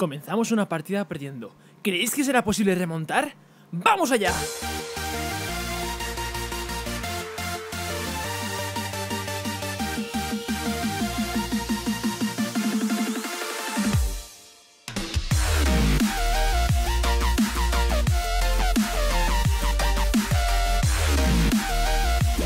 Comenzamos una partida perdiendo. ¿Creéis que será posible remontar? ¡Vamos allá!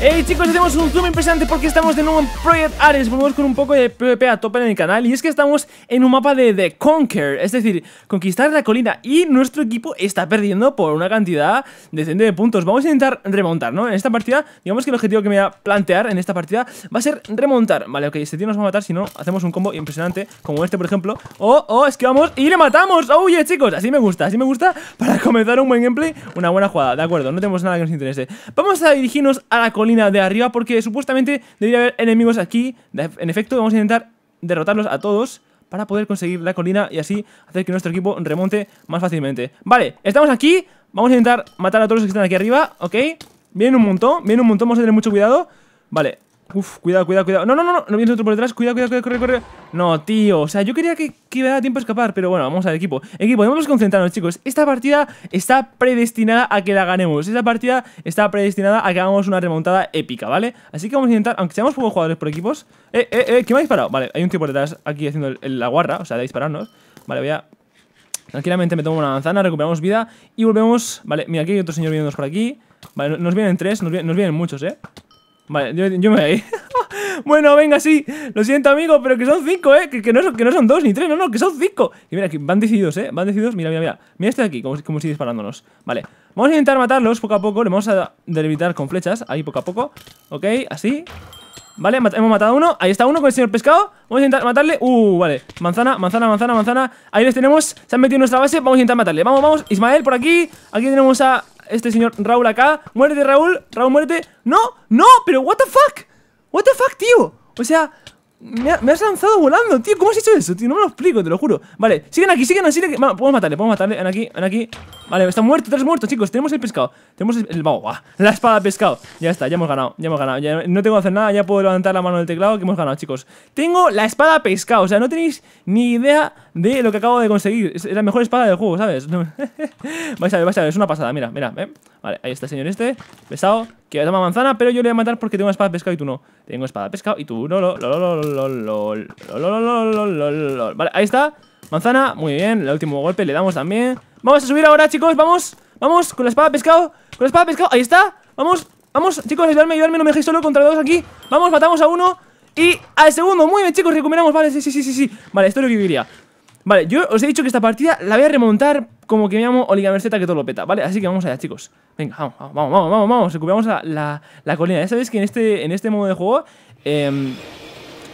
Hey chicos, Tenemos un zoom impresionante porque estamos de nuevo en Project Ares Volvemos con un poco de PvP a tope en el canal Y es que estamos en un mapa de The Conquer Es decir, conquistar la colina Y nuestro equipo está perdiendo por una cantidad decente de puntos Vamos a intentar remontar, ¿no? En esta partida, digamos que el objetivo que me voy a plantear en esta partida Va a ser remontar Vale, ok, este tío nos va a matar si no hacemos un combo impresionante Como este, por ejemplo Oh, oh, es que vamos y le matamos Oye, oh, chicos, así me gusta, así me gusta Para comenzar un buen gameplay, una buena jugada De acuerdo, no tenemos nada que nos interese Vamos a dirigirnos a la colina de arriba porque supuestamente debería haber enemigos aquí. En efecto, vamos a intentar derrotarlos a todos para poder conseguir la colina y así hacer que nuestro equipo remonte más fácilmente. Vale, estamos aquí. Vamos a intentar matar a todos los que están aquí arriba, ¿ok? Vienen un montón, vienen un montón, vamos a tener mucho cuidado. Vale, Uf, cuidado, cuidado, cuidado. No, no, no, no, viene otro por detrás. Cuidado, cuidado, cuidado, corre, corre. No, tío. O sea, yo quería que, que me tiempo a escapar, pero bueno, vamos al equipo. Equipo, debemos concentrarnos, chicos. Esta partida está predestinada a que la ganemos. Esta partida está predestinada a que hagamos una remontada épica, ¿vale? Así que vamos a intentar, aunque seamos pocos jugadores por equipos. Eh, eh, eh, ¿quién me ha disparado? Vale, hay un tipo por detrás aquí haciendo la guarra, o sea, de dispararnos. Vale, voy a. Tranquilamente me tomo una manzana, recuperamos vida y volvemos. Vale, mira, aquí hay otro señor viéndonos por aquí. Vale, nos vienen tres, nos vienen muchos, eh. Vale, yo, me voy ahí. bueno, venga, sí. Lo siento, amigo, pero que son cinco, ¿eh? Que, no son, dos ni tres, no, no, que son cinco. Y mira, que van decididos, ¿eh? Van decididos. Mira, mira, mira. Mira este de aquí, como, como si disparándonos. Vale. Vamos a intentar matarlos poco a poco. Le vamos a delimitar con flechas. Ahí, poco a poco. Ok, así. Vale, hemos matado uno. Ahí está uno con el señor pescado. Vamos a intentar matarle. Uh, vale. Manzana, manzana, manzana, manzana. Ahí les tenemos. Se han metido en nuestra base. Vamos a intentar matarle. Vamos, vamos. Ismael, por aquí. Aquí tenemos a este señor Raúl acá. Muérete, Raúl. Raúl, muérete. No, no, pero what the fuck. What the fuck, tío. O sea, me, has lanzado volando, tío. ¿Cómo has hecho eso, tío? No me lo explico, te lo juro. Vale, siguen aquí, siguen así. Podemos matarle, podemos matarle. En aquí, en aquí. Vale, está muerto, tres muerto, chicos. Tenemos el pescado. Tenemos el. la espada pescado. Ya está, ya hemos ganado. Ya hemos ganado. no tengo que hacer nada, ya puedo levantar la mano del teclado que hemos ganado, chicos. Tengo la espada pescado. O sea, no tenéis ni idea de lo que acabo de conseguir. Es la mejor espada del juego, ¿sabes? vais a ver, vais a ver. Es una pasada, mira, mira. ¿eh? Vale, ahí está el señor este. Pesado. Que toma manzana, pero yo le voy a matar porque tengo la espada pescado y tú no. Tengo espada pescado y tú no. Vale, ahí está. Manzana, muy bien, el último golpe le damos también Vamos a subir ahora, chicos, vamos Vamos, con la espada pescado, con la espada pescado Ahí está, vamos, vamos, chicos, ayudarme, ayudarme No me dejéis solo contra los dos aquí, vamos, matamos a uno Y al segundo, muy bien, chicos, recuperamos Vale, sí, sí, sí, sí, vale, esto es lo que diría, Vale, yo os he dicho que esta partida la voy a remontar como que me llamo Oliga que todo lo peta, ¿vale? Así que vamos allá, chicos. Venga, vamos, vamos, vamos, vamos, vamos. Recuperamos la, la, colina. Ya sabéis que en este, en este modo de juego... Eh,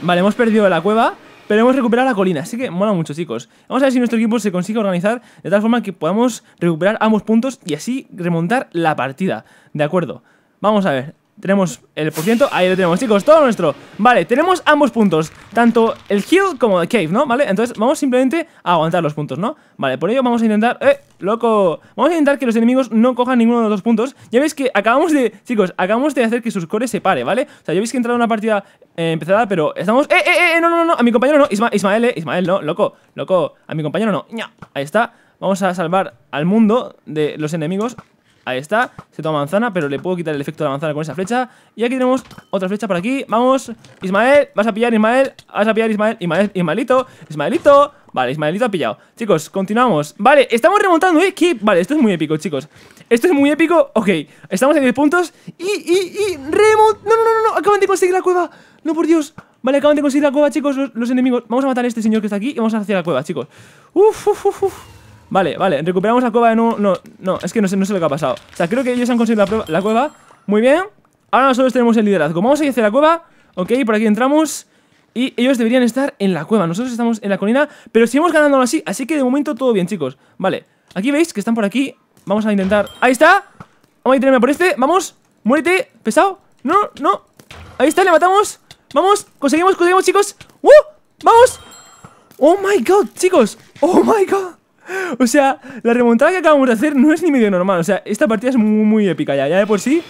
vale, hemos perdido la cueva, pero hemos recuperado la colina, así que mola mucho, chicos. Vamos a ver si nuestro equipo se consigue organizar de tal forma que podamos recuperar ambos puntos y así remontar la partida. De acuerdo, vamos a ver. Tenemos el por ciento, ahí lo tenemos, chicos, todo nuestro Vale, tenemos ambos puntos, tanto el heal como el cave, ¿no? Vale, entonces vamos simplemente a aguantar los puntos, ¿no? Vale, por ello vamos a intentar... ¡Eh, loco! Vamos a intentar que los enemigos no cojan ninguno de los dos puntos Ya veis que acabamos de... Chicos, acabamos de hacer que sus cores se pare, ¿vale? O sea, ya veis que he entrado en una partida eh, empezada, pero estamos... ¡Eh, eh, eh! eh no, no, no, a mi compañero no, Ismael, eh, Ismael, no, loco, loco A mi compañero no, ahí está Vamos a salvar al mundo de los enemigos Ahí está, se toma manzana, pero le puedo quitar el efecto de la manzana con esa flecha Y aquí tenemos otra flecha por aquí, vamos Ismael, vas a pillar Ismael, vas a pillar Ismael Ismael, Ismaelito, Ismaelito Vale, Ismaelito ha pillado Chicos, continuamos Vale, estamos remontando, ¿eh? ¿Qué? Vale, esto es muy épico, chicos Esto es muy épico, ok Estamos en 10 puntos Y, y, y, remont... No, no, no, no, acaban de conseguir la cueva No, por Dios Vale, acaban de conseguir la cueva, chicos, los, enemigos Vamos a matar a este señor que está aquí Y vamos a hacer la cueva, chicos Uf, uf, uf, uf Vale, vale, recuperamos la cueva de nuevo No, no, es que no sé, no lo que ha pasado O sea, creo que ellos han conseguido la, cueva Muy bien, ahora nosotros tenemos el liderazgo Vamos a ir hacia la cueva, ok, por aquí entramos y ellos deberían estar en la cueva Nosotros estamos en la colina, pero seguimos ganándolo así Así que de momento todo bien, chicos Vale, aquí veis que están por aquí Vamos a intentar, ahí está Vamos a tenerme por este, vamos, muérete, pesado No, no, ahí está, le matamos Vamos, conseguimos, conseguimos, chicos ¡Uh! ¡Vamos! ¡Oh my god, chicos! ¡Oh my god! O sea, la remontada que acabamos de hacer no es ni medio normal. O sea, esta partida es muy, épica ya. Ya de por sí.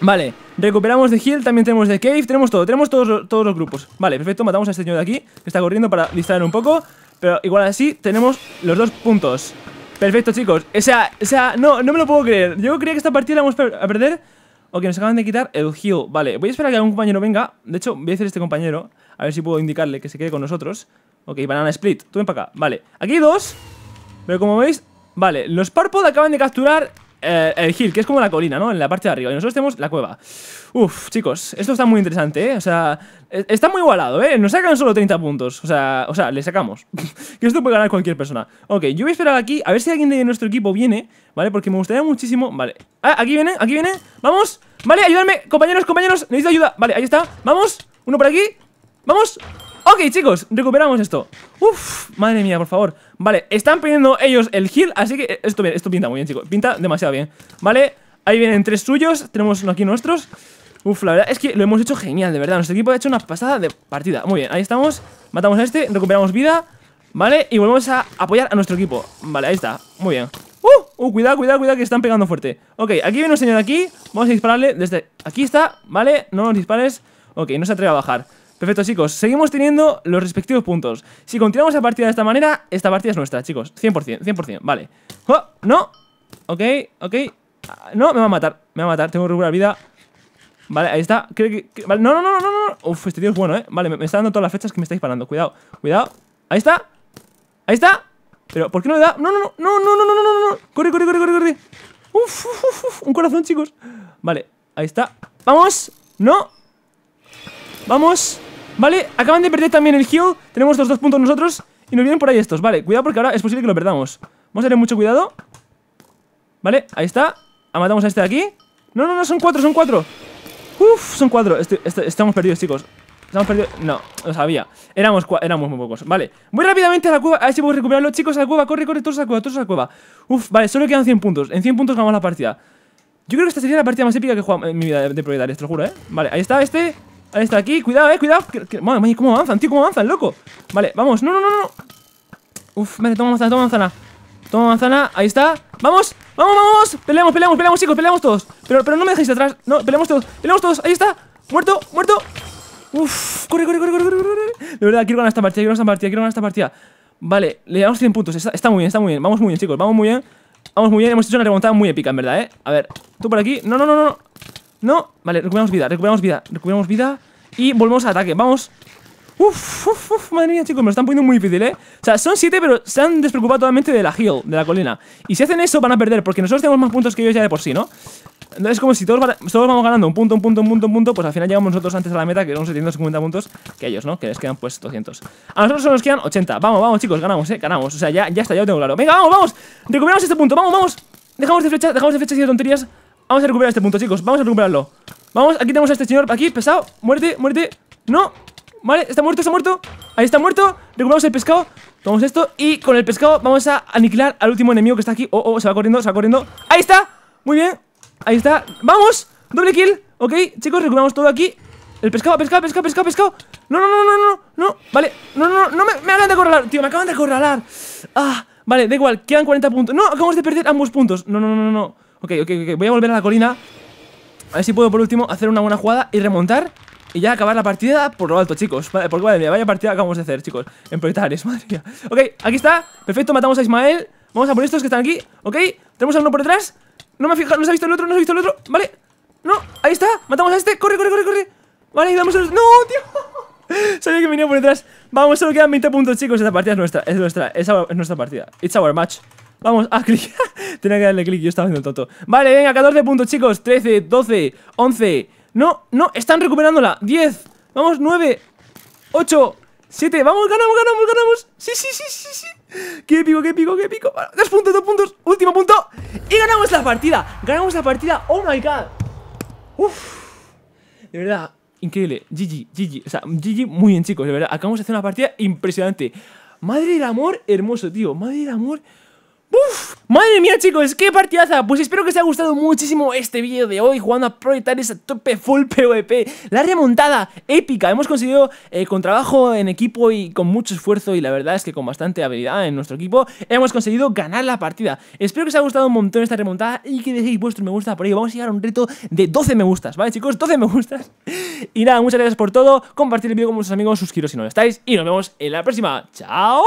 Vale, recuperamos de heal, también tenemos de cave, tenemos todo, tenemos todos, todos los grupos. Vale, perfecto, matamos a este señor de aquí, que está corriendo para distraer un poco. Pero igual así, tenemos los dos puntos. Perfecto, chicos. O sea, o sea, no, no me lo puedo creer. Yo creía que esta partida la vamos a perder Ok, nos acaban de quitar el heal. Vale, voy a esperar a que algún compañero venga. De hecho, voy a hacer este compañero. A ver si puedo indicarle que se quede con nosotros. Ok, banana split. Tú ven para acá. Vale, aquí hay dos. Pero como veis... Vale, los Parpod acaban de capturar eh, el hill, que es como la colina, ¿no? En la parte de arriba. Y nosotros tenemos la cueva. Uf, chicos, esto está muy interesante, ¿eh? O sea, eh, está muy igualado, ¿eh? Nos sacan solo 30 puntos. O sea, o sea le sacamos. que esto puede ganar cualquier persona. Ok, yo voy a esperar aquí, a ver si alguien de nuestro equipo viene, ¿vale? Porque me gustaría muchísimo... Vale. Ah, aquí viene, aquí viene. ¡Vamos! Vale, ayúdame, compañeros, compañeros. Necesito ayuda. Vale, ahí está. Vamos. Uno por aquí. ¡Vamos! Ok, chicos, recuperamos esto Uf, madre mía, por favor Vale, están pidiendo ellos el heal Así que esto, esto pinta muy bien, chicos Pinta demasiado bien Vale, ahí vienen tres suyos Tenemos uno aquí nuestros Uf, la verdad es que lo hemos hecho genial, de verdad Nuestro equipo ha hecho una pasada de partida Muy bien, ahí estamos Matamos a este, recuperamos vida Vale, y volvemos a apoyar a nuestro equipo Vale, ahí está, muy bien Uh, uh cuidado, cuidado, cuidado que están pegando fuerte Ok, aquí viene un señor aquí Vamos a dispararle desde... Aquí está, vale, no nos dispares Ok, no se atreve a bajar Perfecto, chicos. Seguimos teniendo los respectivos puntos. Si continuamos la partida de esta manera, esta partida es nuestra, chicos. 100%, 100%. Vale. Oh, no. Ok, ok. Ah, no, me va a matar. Me va a matar. Tengo que recuperar vida. Vale, ahí está. Creo que, No, no, no, no, no. Uf, este tío es bueno, eh. Vale, me, está dando todas las fechas que me está disparando. Cuidado, cuidado. Ahí está. Ahí está. Pero, ¿por qué no le da? No, no, no, no, no, no, no, no, no. Corre, corre, corre, corre, corre. Uf, uf, uf, un corazón, chicos. Vale, ahí está. ¡Vamos! ¡No! ¡Vamos! Vale, acaban de perder también el heal Tenemos los dos puntos nosotros Y nos vienen por ahí estos, vale, cuidado porque ahora es posible que lo perdamos Vamos a tener mucho cuidado Vale, ahí está A ah, Matamos a este de aquí No, no, no, son cuatro, son cuatro Uf, son cuatro Estamos perdidos, chicos Estamos perdidos No, lo sabía Éramos, éramos muy pocos Vale Voy rápidamente a la cueva A ver si puedo recuperarlo Chicos, a la cueva Corre, corre Todos a la cueva Todos a la cueva Uf, vale Solo quedan 100 puntos En 100 puntos ganamos la partida Yo creo que esta sería la partida más épica que he jugado en mi vida de, propietarios, Te lo juro, ¿eh? Vale, ahí está este Ahí está, aquí, cuidado, eh, cuidado Madre mía, cómo avanzan, tío, cómo avanzan, loco Vale, vamos, no, no, no, no Uf, vale, toma manzana, toma manzana Toma manzana, ahí está ¡Vamos! ¡Vamos, vamos! Peleamos, peleamos, peleamos, chicos, peleamos todos Pero, pero no me dejéis atrás, no, peleamos todos Peleamos todos, ahí está, muerto, muerto Uf, corre, corre, corre, corre, corre, De verdad, quiero ganar esta partida, quiero ganar esta partida, quiero ganar esta partida Vale, le damos 100 puntos, está, está muy bien, está muy bien Vamos muy bien, chicos, vamos muy bien Vamos muy bien, hemos hecho una remontada muy épica, en verdad, eh A ver, tú por aquí, no, no, no, no no, vale, recuperamos vida, recuperamos vida, recuperamos vida Y volvemos al ataque, vamos Uf, uff, uf, madre mía, chicos, me lo están poniendo muy difícil, ¿eh? O sea, son siete, pero se han despreocupado totalmente de la heal, de la colina. Y si hacen eso, van a perder, porque nosotros tenemos más puntos que ellos ya de por sí, ¿no? Entonces, como si todos, todos vamos ganando un punto, un punto, un punto, un punto, pues al final llegamos nosotros antes a la meta, que son 750 puntos, que ellos, ¿no? Que les quedan, pues, 200. A nosotros solo nos quedan 80. Vamos, vamos, chicos, ganamos, ¿eh? Ganamos. O sea, ya, ya está, ya lo tengo claro. Venga, vamos, vamos. Recuperamos este punto, vamos, vamos. Dejamos de flechas, dejamos de flechas y de tonterías. Vamos a recuperar este punto, chicos Vamos a recuperarlo Vamos, aquí tenemos a este señor Aquí, pesado Muerte, muerte No Vale, está muerto, está muerto Ahí está muerto Recuperamos el pescado Tomamos esto Y con el pescado vamos a aniquilar al último enemigo que está aquí Oh, oh, se va corriendo, se va corriendo Ahí está Muy bien Ahí está ¡Vamos! Doble kill Ok, chicos, recuperamos todo aquí El pescado, pescado, pescado, pescado, pescado No, no, no, no, no No, vale No, no, no, no me, me acaban de acorralar Tío, me acaban de corralar Ah, vale, da igual Quedan 40 puntos No, acabamos de perder ambos puntos No, no, no, no, no Ok, ok, ok, voy a volver a la colina A ver si puedo por último hacer una buena jugada y remontar y ya acabar la partida por lo alto, chicos Vale, porque vale, vaya partida acabamos de hacer, chicos En madre mía Ok, aquí está, perfecto, matamos a Ismael Vamos a por estos que están aquí, ok Tenemos a uno por detrás, no me ha fijado, no se ha visto el otro No se ha visto el otro, vale, no, ahí está Matamos a este, corre, corre, corre, corre Vale, damos a No, tío Sabía que venía por detrás Vamos, solo quedan 20 puntos, chicos Esta partida es nuestra, es nuestra, es, nuestra partida It's our match Vamos, ah, clic Tenía que darle clic, yo estaba viendo el tonto Vale, venga, 14 puntos, chicos 13, 12, 11 No, no, están recuperándola 10, vamos, 9 8, 7 Vamos, ganamos, ganamos, ganamos Sí, sí, sí, sí, sí Qué pico, qué épico, qué pico Dos puntos, dos puntos Último punto Y ganamos la partida Ganamos la partida Oh, my God Uf De verdad, increíble GG, GG O sea, GG muy bien, chicos De verdad, acabamos de hacer una partida impresionante Madre del amor hermoso, tío Madre del amor Uf, madre mía chicos, qué partidaza Pues espero que os haya gustado muchísimo este vídeo de hoy Jugando a proyectar a tope full PvP La remontada épica Hemos conseguido eh, con trabajo en equipo Y con mucho esfuerzo y la verdad es que con bastante habilidad En nuestro equipo hemos conseguido ganar la partida Espero que os haya gustado un montón esta remontada Y que dejéis vuestro me gusta por ello Vamos a llegar a un reto de 12 me gustas, ¿vale chicos? 12 me gustas Y nada, muchas gracias por todo Compartir el vídeo con vuestros amigos, suscribiros si no lo estáis Y nos vemos en la próxima, chao